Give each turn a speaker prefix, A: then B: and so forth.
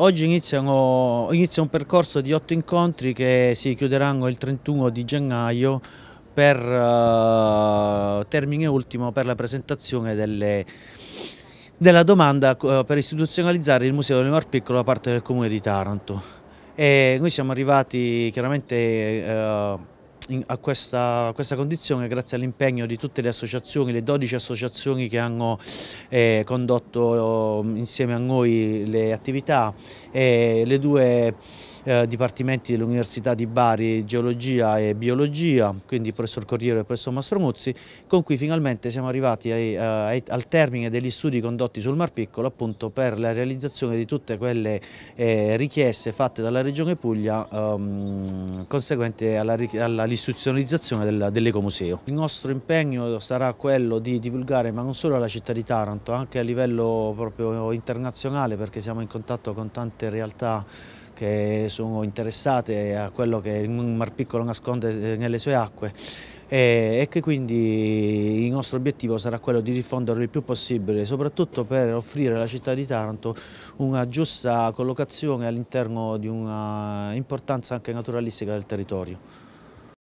A: Oggi iniziano, inizia un percorso di otto incontri che si chiuderanno il 31 di gennaio per eh, termine ultimo per la presentazione delle, della domanda eh, per istituzionalizzare il Museo del Mar Piccolo da parte del Comune di Taranto. E noi siamo arrivati chiaramente eh, a questa, a questa condizione grazie all'impegno di tutte le associazioni, le 12 associazioni che hanno eh, condotto mm, insieme a noi le attività e le due eh, dipartimenti dell'Università di Bari, Geologia e Biologia, quindi professor Corriero e professor Muzzi, con cui finalmente siamo arrivati ai, eh, ai, al termine degli studi condotti sul Mar Piccolo appunto per la realizzazione di tutte quelle eh, richieste fatte dalla Regione Puglia ehm, conseguente alla, alla istituzionalizzazione dell'ecomuseo. Il nostro impegno sarà quello di divulgare ma non solo alla città di Taranto, anche a livello proprio internazionale perché siamo in contatto con tante realtà che sono interessate a quello che il Mar Piccolo nasconde eh, nelle sue acque e, che quindi il nostro obiettivo sarà quello di diffonderlo il più possibile, soprattutto per offrire alla città di Taranto una giusta collocazione all'interno di una importanza anche naturalistica del territorio.